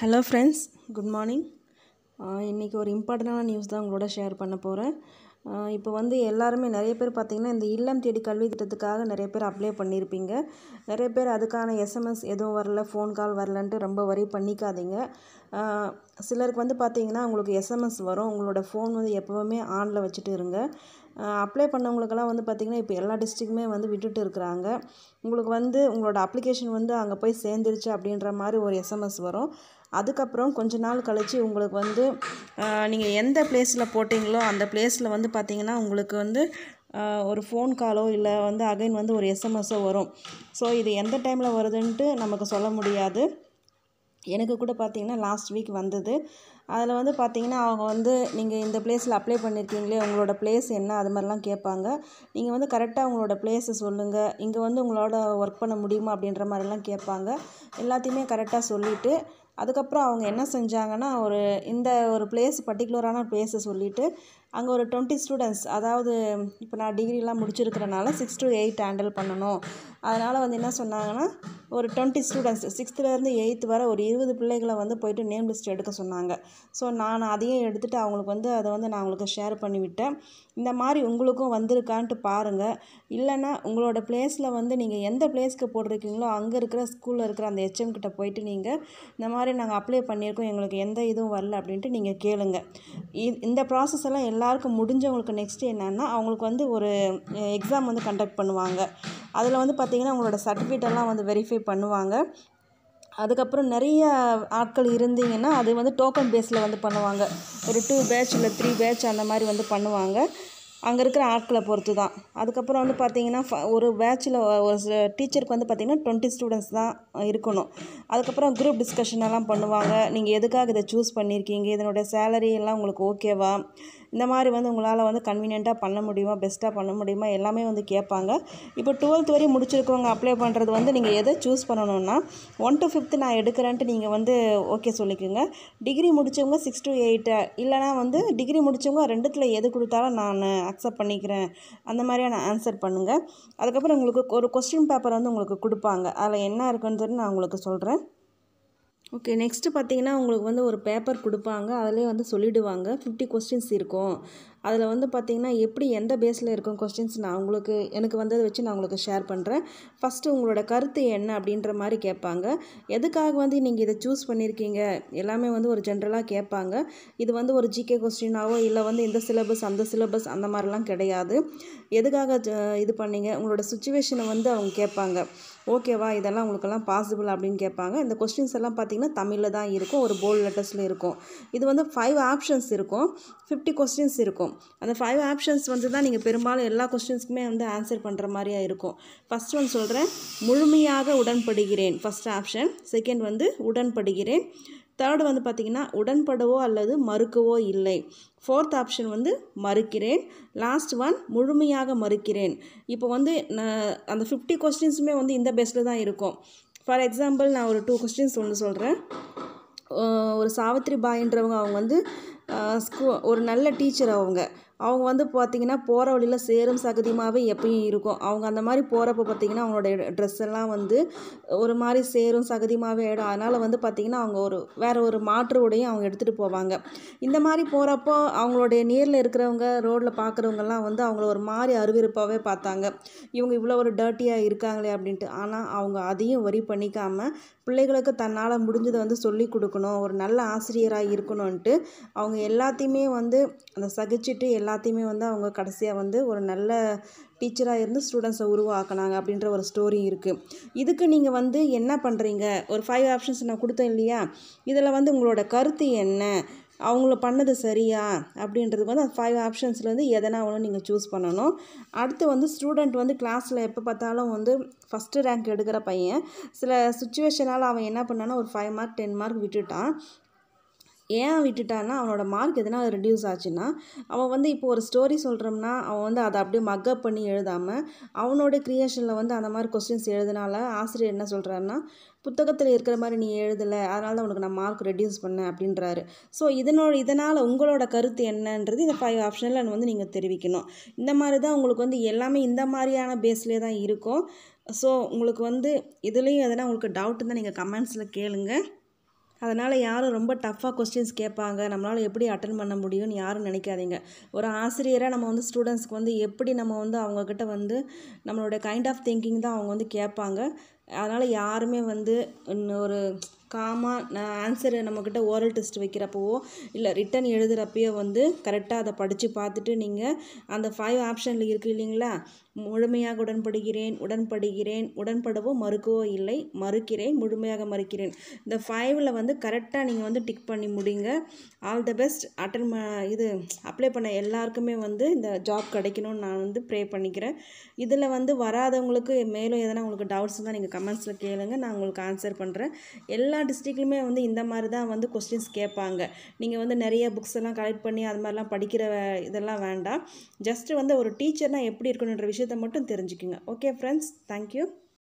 hello friends good morning இன்றைக்கி ஒரு இம்பார்ட்டண்டான நியூஸ் தான் உங்களோட ஷேர் பண்ண போகிறேன் இப்போ வந்து எல்லாருமே நிறைய பேர் பார்த்திங்கன்னா இந்த இல்லம் தேடி கல்வி திட்டத்துக்காக நிறைய பேர் அப்ளை பண்ணியிருப்பீங்க நிறைய பேர் அதுக்கான எஸ்எம்எஸ் எதுவும் வரல ஃபோன் கால் வரலன்ட்டு ரொம்ப வரி பண்ணிக்காதீங்க சிலருக்கு வந்து பார்த்திங்கன்னா உங்களுக்கு எஸ்எம்எஸ் வரும் உங்களோட ஃபோன் வந்து எப்போவுமே ஆனில் வச்சுட்டு இருங்க அப்ளை பண்ணவங்களுக்கெல்லாம் வந்து பார்த்திங்கன்னா இப்போ எல்லா டிஸ்ட்ரிக்குமே வந்து விட்டுட்டு இருக்கிறாங்க உங்களுக்கு வந்து உங்களோட அப்ளிகேஷன் வந்து அங்கே போய் சேர்ந்துருச்சு அப்படின்ற மாதிரி ஒரு எஸ்எம்எஸ் வரும் அதுக்கப்புறம் கொஞ்ச நாள் கழித்து உங்களுக்கு வந்து நீங்கள் எந்த பிளேஸில் போட்டிங்களோ அந்த பிளேஸில் வந்து பார்த்திங்கன்னா உங்களுக்கு வந்து ஒரு ஃபோன் காலோ இல்லை வந்து அகைன் வந்து ஒரு எஸ்எம்எஸ்ஸோ வரும் ஸோ இது எந்த டைமில் வருதுன்ட்டு நமக்கு சொல்ல முடியாது எனக்கு கூட பார்த்திங்கன்னா லாஸ்ட் வீக் வந்தது அதில் வந்து பார்த்திங்கன்னா அவங்க வந்து நீங்கள் இந்த பிளேஸில் அப்ளை பண்ணியிருக்கீங்களே உங்களோட பிளேஸ் என்ன அது மாதிரிலாம் கேட்பாங்க நீங்கள் வந்து கரெக்டாக உங்களோட பிளேஸை சொல்லுங்கள் இங்கே வந்து உங்களோட ஒர்க் பண்ண முடியுமா அப்படின்ற மாதிரிலாம் கேட்பாங்க எல்லாத்தையுமே கரெக்டாக சொல்லிவிட்டு அதுக்கப்புறம் அவங்க என்ன செஞ்சாங்கன்னா ஒரு இந்த ஒரு பிளேஸ் பர்டிகுலரான பிளேஸை சொல்லிவிட்டு அங்கே ஒரு டுவெண்ட்டி ஸ்டூடெண்ட்ஸ் அதாவது இப்போ நான் டிகிரிலாம் முடிச்சிருக்கிறனால சிக்ஸ் டு எயிட் ஹேண்டில் பண்ணணும் அதனால் வந்து என்ன சொன்னாங்கன்னா ஒரு டுவெண்ட்டி ஸ்டூடெண்ட்ஸ் சிக்ஸ்த்துலேருந்து எயித்து வர ஒரு இருபது பிள்ளைகளை வந்து போயிட்டு நேம் லிஸ்ட் எடுக்க சொன்னாங்க ஸோ நான் அதையும் எடுத்துகிட்டு அவங்களுக்கு வந்து அதை வந்து நான் உங்களுக்கு ஷேர் பண்ணிவிட்டேன் இந்த மாதிரி உங்களுக்கும் வந்திருக்கான்ட்டு பாருங்கள் இல்லைன்னா உங்களோட பிளேஸில் வந்து நீங்கள் எந்த பிளேஸ்க்கு போட்டிருக்கீங்களோ அங்கே இருக்கிற ஸ்கூலில் இருக்கிற அந்த ஹெச்எம் கிட்ட போயிட்டு நீங்கள் இந்த மாதிரி நாங்கள் அப்ளை பண்ணியிருக்கோம் எங்களுக்கு எந்த இதுவும் வரல அப்படின்ட்டு நீங்கள் கேளுங்கள் இந்த ப்ராசஸ் எல்லாம் எல்லா எல்லாருக்கும் முடிஞ்சவங்களுக்கு நெக்ஸ்ட்டு என்னென்னா அவங்களுக்கு வந்து ஒரு எக்ஸாம் வந்து கண்டக்ட் பண்ணுவாங்க அதில் வந்து பார்த்திங்கன்னா அவங்களோட சர்டிஃபிகேட்டெல்லாம் வந்து வெரிஃபை பண்ணுவாங்க அதுக்கப்புறம் நிறைய ஆட்கள் இருந்தீங்கன்னா அது வந்து டோக்கன் பேஸில் வந்து பண்ணுவாங்க ஒரு டூ பேட்ச் இல்லை த்ரீ பேட்ச் அந்த மாதிரி வந்து பண்ணுவாங்க அங்கே இருக்கிற ஆட்களை பொறுத்து தான் அதுக்கப்புறம் வந்து பார்த்தீங்கன்னா ஒரு பேட்சில் ஒரு டீச்சருக்கு வந்து பார்த்திங்கன்னா டுவெண்ட்டி ஸ்டூடெண்ட்ஸ் தான் இருக்கணும் அதுக்கப்புறம் குரூப் டிஸ்கஷன் எல்லாம் பண்ணுவாங்க நீங்கள் எதுக்காக இதை சூஸ் பண்ணியிருக்கீங்க இதனுடைய சேலரி எல்லாம் உங்களுக்கு ஓகேவா இந்த மாதிரி வந்து உங்களால் வந்து கன்வீனியண்ட்டாக பண்ண முடியுமா பெஸ்ட்டாக பண்ண முடியுமா எல்லாமே வந்து கேட்பாங்க இப்போ டுவெல்த் வரையும் முடிச்சிருக்கவங்க அப்ளை பண்ணுறது வந்து நீங்கள் எதை சூஸ் பண்ணணும்னா ஒன் டு ஃபிஃப்த்து நான் எடுக்கிறேன்ட்டு நீங்கள் வந்து ஓகே சொல்லிக்கோங்க டிகிரி முடித்தவங்க சிக்ஸ் டு எயிட்டு இல்லைனா வந்து டிகிரி முடித்தவங்க ரெண்டுத்தில் எது கொடுத்தாலும் நான் அக்செப்ட் பண்ணிக்கிறேன் அந்த மாதிரியான ஆன்சர் பண்ணுங்கள் அதுக்கப்புறம் உங்களுக்கு ஒரு கொஸ்டின் பேப்பர் வந்து உங்களுக்கு கொடுப்பாங்க அதில் என்ன இருக்குன்னு சொல்லி நான் உங்களுக்கு சொல்கிறேன் ஓகே நெக்ஸ்ட்டு பார்த்தீங்கன்னா உங்களுக்கு வந்து ஒரு பேப்பர் கொடுப்பாங்க அதிலே வந்து சொல்லிவிடுவாங்க ஃபிஃப்டி கொஸ்டின்ஸ் இருக்கும் அதில் வந்து பார்த்திங்கன்னா எப்படி எந்த பேஸில் இருக்கும் கொஸ்டின்ஸ் நான் உங்களுக்கு எனக்கு வந்ததை வச்சு நான் உங்களுக்கு ஷேர் பண்ணுறேன் ஃபஸ்ட்டு உங்களோட கருத்து என்ன அப்படின்ற மாதிரி கேட்பாங்க எதுக்காக வந்து நீங்கள் இதை சூஸ் பண்ணியிருக்கீங்க எல்லாமே வந்து ஒரு ஜென்ரலாக கேட்பாங்க இது வந்து ஒரு ஜிகே கொஸ்டினாவோ இல்லை வந்து இந்த சிலபஸ் அந்த சிலபஸ் அந்த மாதிரிலாம் கிடையாது எதுக்காக இது பண்ணீங்க உங்களோட சுச்சுவேஷனை வந்து அவங்க கேட்பாங்க ஓகேவா இதெல்லாம் உங்களுக்கெல்லாம் பாசிபிள் அப்படின்னு கேட்பாங்க இந்த கொஸ்டின்ஸ் எல்லாம் பார்த்திங்கன்னா தமிழில் தான் இருக்கும் ஒரு போல்ட் லெட்டர்ஸில் இருக்கும் இது வந்து ஃபைவ் ஆப்ஷன்ஸ் இருக்கும் ஃபிஃப்டி கொஸ்டின்ஸ் இருக்கும் அந்த ஃபைவ் ஆப்ஷன்ஸ் வந்து தான் நீங்கள் பெரும்பாலும் எல்லா கொஸ்டின்ஸ்க்குமே வந்து ஆன்சர் பண்ணுற மாதிரியாக இருக்கும் ஃபஸ்ட் ஒன் சொல்கிறேன் முழுமையாக உடன்படுகிறேன் ஃபஸ்ட் ஆப்ஷன் செகண்ட் வந்து உடன்படுகிறேன் தேர்டு வந்து பார்த்திங்கன்னா உடன்படவோ அல்லது மறுக்கவோ இல்லை ஃபோர்த் ஆப்ஷன் வந்து மறுக்கிறேன் லாஸ்ட் ஒன் முழுமையாக மறுக்கிறேன் இப்போ வந்து அந்த ஃபிஃப்டி கொஸ்டின்ஸுமே வந்து இந்த பெஸ்ட்டில் தான் இருக்கும் ஃபார் எக்ஸாம்பிள் நான் ஒரு டூ கொஸ்டின்ஸ் ஒன்று சொல்கிறேன் ஒரு சாவித்ரி பாயின்றவங்க அவங்க வந்து ஸ்கூ ஒரு நல்ல டீச்சர் அவங்க அவங்க வந்து பார்த்திங்கன்னா போகிற வழியில் சேரும் சகதியுமாகவே எப்பயும் இருக்கும் அவங்க அந்த மாதிரி போகிறப்ப பார்த்திங்கன்னா அவங்களோட ட்ரெஸ் எல்லாம் வந்து ஒரு மாதிரி சேரும் சகதியுமாகவே ஆகிடும் அதனால் வந்து பார்த்திங்கன்னா அவங்க ஒரு வேறு ஒரு மாற்று உடையும் அவங்க எடுத்துகிட்டு போவாங்க இந்த மாதிரி போகிறப்போ அவங்களுடைய நேரில் இருக்கிறவங்க ரோட்டில் பார்க்குறவங்கலாம் வந்து அவங்கள ஒரு மாதிரி அருவிருப்பாகவே பார்த்தாங்க இவங்க இவ்வளோ ஒரு டர்ட்டியாக இருக்காங்களே அப்படின்ட்டு ஆனால் அவங்க அதையும் ஒரி பண்ணிக்காமல் பிள்ளைகளுக்கு தன்னால் முடிஞ்சதை வந்து சொல்லி கொடுக்கணும் ஒரு நல்ல ஆசிரியராக இருக்கணும்ன்ட்டு அவங்க எல்லாத்தையுமே வந்து அந்த சகிச்சுட்டு எல்லாத்தையுமே வந்து அவங்க கடைசியாக வந்து ஒரு நல்ல டீச்சராக இருந்து ஸ்டூடெண்ட்ஸை உருவாக்கினாங்க அப்படின்ற ஒரு ஸ்டோரி இருக்குது இதுக்கு நீங்கள் வந்து என்ன பண்ணுறீங்க ஒரு ஃபைவ் ஆப்ஷன்ஸ் நான் கொடுத்தேன் இல்லையா இதில் வந்து உங்களோட கருத்து என்ன அவங்கள பண்ணது சரியா அப்படின்றது வந்து அந்த ஃபைவ் ஆப்ஷன்ஸ்லேருந்து எதனா ஒன்று நீங்கள் சூஸ் பண்ணணும் அடுத்து வந்து ஸ்டூடெண்ட் வந்து கிளாஸில் எப்போ பார்த்தாலும் வந்து ஃபஸ்ட்டு ரேங்க் எடுக்கிற பையன் சில சுச்சுவேஷனால் அவன் என்ன பண்ணான்னா ஒரு ஃபைவ் மார்க் டென் மார்க் விட்டுட்டான் ஏன் விட்டுட்டான்னா அவனோட மார்க் எதனால் ரெடியூஸ் ஆச்சுன்னா அவன் வந்து இப்போ ஒரு ஸ்டோரி சொல்கிறோம்னா அவன் வந்து அதை அப்படியே மக்கப் பண்ணி எழுதாமல் அவனோட க்ரியேஷனில் வந்து அந்த மாதிரி கொஸ்டின்ஸ் எழுதினால ஆசிரியர் என்ன சொல்கிறாருன்னா புத்தகத்தில் இருக்கிற மாதிரி நீ எழுதலை அதனால தான் உனக்கு நான் மார்க் ரெடியூஸ் பண்ணேன் அப்படின்றாரு ஸோ இதனோட இதனால் உங்களோட கருத்து என்னன்றது இந்த ஃபைவ் ஆப்ஷனில் வந்து நீங்கள் தெரிவிக்கணும் இந்த மாதிரி தான் உங்களுக்கு வந்து எல்லாமே இந்த மாதிரியான பேஸ்லேயே தான் இருக்கும் ஸோ உங்களுக்கு வந்து இதுலேயும் எதனா உங்களுக்கு டவுட்டு தான் நீங்கள் கமெண்ட்ஸில் கேளுங்கள் அதனால் யாரும் ரொம்ப டஃப்பாக கொஸ்டின்ஸ் கேட்பாங்க நம்மளால் எப்படி அட்டன் பண்ண முடியும்னு யாரும் நினைக்காதீங்க ஒரு ஆசிரியராக நம்ம வந்து ஸ்டூடெண்ட்ஸ்க்கு வந்து எப்படி நம்ம வந்து அவங்கக்கிட்ட வந்து நம்மளோட கைண்ட் ஆஃப் திங்கிங் தான் அவங்க வந்து கேட்பாங்க அதனால் யாருமே வந்து ஒரு காமாக ஆன்சரை நம்மக்கிட்ட ஓரல் டெஸ்ட் வைக்கிறப்பவோ இல்லை ரிட்டன் எழுதுகிறப்பயோ வந்து கரெக்டாக அதை படித்து பார்த்துட்டு நீங்கள் அந்த ஃபைவ் ஆப்ஷனில் இருக்குது இல்லைங்களா முழுமையாக உடன்படுகிறேன் உடன்படுகிறேன் உடன்படவோ மறுக்கவோ இல்லை மறுக்கிறேன் முழுமையாக மறுக்கிறேன் இந்த ஃபைவில் வந்து கரெக்டாக நீங்கள் வந்து டிக் பண்ணி முடிங்க ஆல் த பெஸ்ட் அட்டன் இது அப்ளை பண்ண எல்லாருக்குமே வந்து இந்த ஜாப் கிடைக்கணும்னு நான் வந்து ப்ரே பண்ணிக்கிறேன் இதில் வந்து வராதவங்களுக்கு மேலும் எதனா உங்களுக்கு டவுட்ஸ் தான் நீங்கள் கமெண்ட்ஸில் கேளுங்கள் நான் உங்களுக்கு ஆன்சர் பண்ணுறேன் எல்லா எல்லா டிஸ்ட்ரிக்ட்லையுமே வந்து இந்த மாதிரி தான் வந்து கொஸ்டின்ஸ் கேட்பாங்க நீங்கள் வந்து நிறைய புக்ஸ் எல்லாம் கலெக்ட் பண்ணி அது மாதிரிலாம் படிக்கிற இதெல்லாம் வேண்டாம் ஜஸ்ட்டு வந்து ஒரு டீச்சர்னால் எப்படி இருக்கணுன்ற விஷயத்த மட்டும் தெரிஞ்சுக்குங்க ஓகே ஃப்ரெண்ட்ஸ் தேங்க்யூ